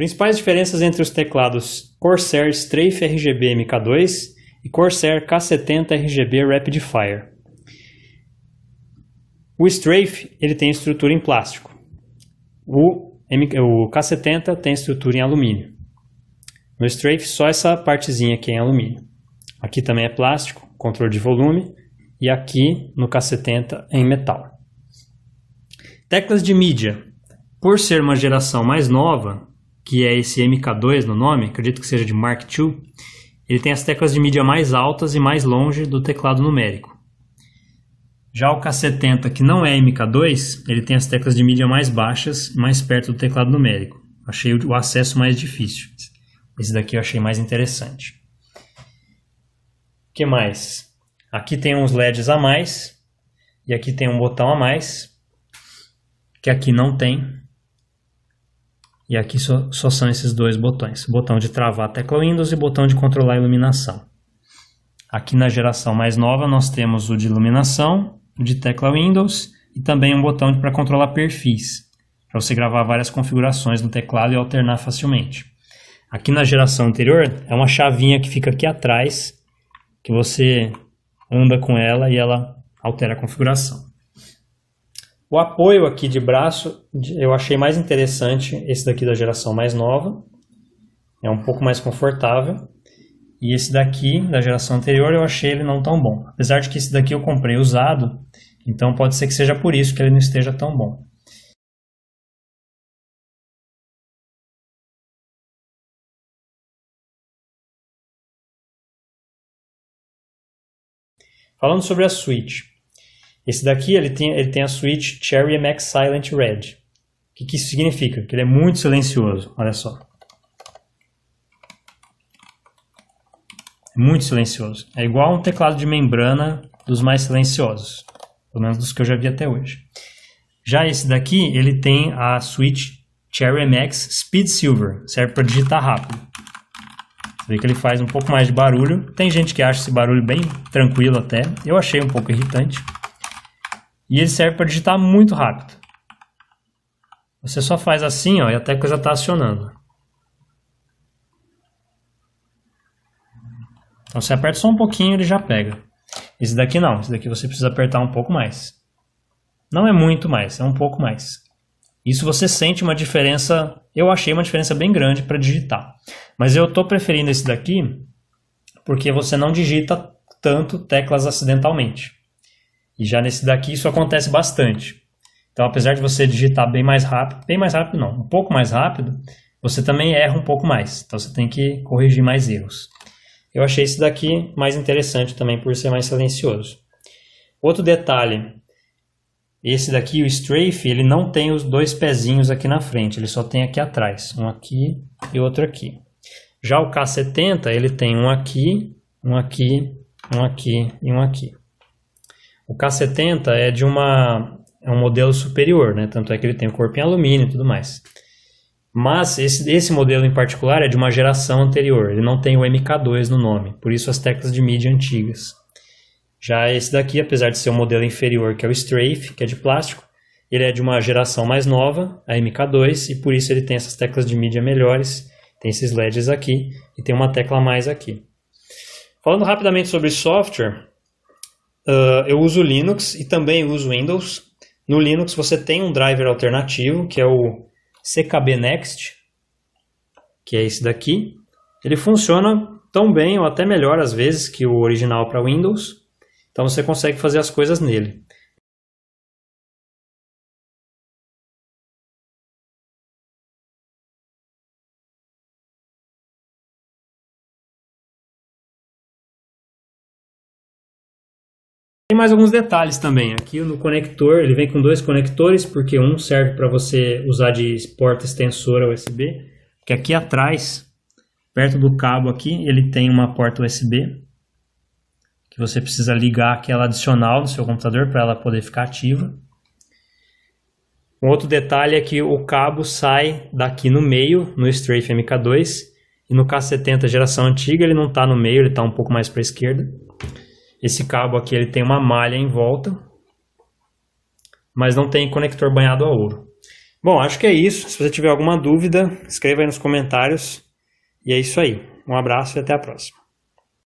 Principais diferenças entre os teclados Corsair Strafe RGB MK2 e Corsair K70 RGB Rapid Fire. O Strafe ele tem estrutura em plástico. O, o K70 tem estrutura em alumínio. No Strafe só essa partezinha aqui é em alumínio. Aqui também é plástico, controle de volume e aqui no K70 é em metal. Teclas de mídia. Por ser uma geração mais nova, que é esse MK2 no nome, acredito que seja de Mark II, ele tem as teclas de mídia mais altas e mais longe do teclado numérico. Já o K70, que não é MK2, ele tem as teclas de mídia mais baixas, mais perto do teclado numérico. Achei o acesso mais difícil. Esse daqui eu achei mais interessante. O que mais? Aqui tem uns LEDs a mais, e aqui tem um botão a mais, que aqui não tem, e aqui só, só são esses dois botões, botão de travar a tecla Windows e botão de controlar a iluminação. Aqui na geração mais nova nós temos o de iluminação, o de tecla Windows e também um botão para controlar perfis, para você gravar várias configurações no teclado e alternar facilmente. Aqui na geração anterior é uma chavinha que fica aqui atrás, que você anda com ela e ela altera a configuração. O apoio aqui de braço eu achei mais interessante esse daqui da geração mais nova. É um pouco mais confortável. E esse daqui da geração anterior eu achei ele não tão bom. Apesar de que esse daqui eu comprei usado, então pode ser que seja por isso que ele não esteja tão bom. Falando sobre a Switch, esse daqui ele tem, ele tem a Switch Cherry MX Silent Red. O que, que isso significa? Que ele é muito silencioso, olha só. É muito silencioso. É igual um teclado de membrana dos mais silenciosos, pelo menos dos que eu já vi até hoje. Já esse daqui, ele tem a switch Cherry MX Speed Silver, serve para digitar rápido. Você vê que ele faz um pouco mais de barulho. Tem gente que acha esse barulho bem tranquilo até. Eu achei um pouco irritante. E ele serve para digitar muito rápido. Você só faz assim, ó, e a coisa está acionando. Então você aperta só um pouquinho, ele já pega. Esse daqui não, esse daqui você precisa apertar um pouco mais. Não é muito mais, é um pouco mais. Isso você sente uma diferença, eu achei uma diferença bem grande para digitar. Mas eu estou preferindo esse daqui porque você não digita tanto teclas acidentalmente. E já nesse daqui isso acontece bastante. Então, apesar de você digitar bem mais rápido, bem mais rápido não, um pouco mais rápido, você também erra um pouco mais. Então, você tem que corrigir mais erros. Eu achei esse daqui mais interessante também por ser mais silencioso. Outro detalhe, esse daqui, o strafe, ele não tem os dois pezinhos aqui na frente, ele só tem aqui atrás, um aqui e outro aqui. Já o K70, ele tem um aqui, um aqui, um aqui e um aqui. O K70 é de uma é um modelo superior, né? Tanto é que ele tem o corpo em alumínio e tudo mais. Mas esse, esse modelo em particular é de uma geração anterior, ele não tem o MK2 no nome, por isso as teclas de mídia antigas. Já esse daqui, apesar de ser um modelo inferior, que é o Strafe, que é de plástico, ele é de uma geração mais nova, a MK2, e por isso ele tem essas teclas de mídia melhores, tem esses LEDs aqui e tem uma tecla a mais aqui. Falando rapidamente sobre software, Uh, eu uso Linux e também uso Windows. No Linux você tem um driver alternativo, que é o CKB Next, que é esse daqui. Ele funciona tão bem ou até melhor às vezes que o original para Windows. Então você consegue fazer as coisas nele. Tem mais alguns detalhes também. Aqui no conector, ele vem com dois conectores, porque um serve para você usar de porta extensora USB, que aqui atrás, perto do cabo aqui, ele tem uma porta USB, que você precisa ligar aquela adicional no seu computador para ela poder ficar ativa. Um outro detalhe é que o cabo sai daqui no meio, no Strafe MK2, e no K70 geração antiga ele não está no meio, ele está um pouco mais para a esquerda. Esse cabo aqui ele tem uma malha em volta, mas não tem conector banhado a ouro. Bom, acho que é isso. Se você tiver alguma dúvida, escreva aí nos comentários. E é isso aí. Um abraço e até a próxima.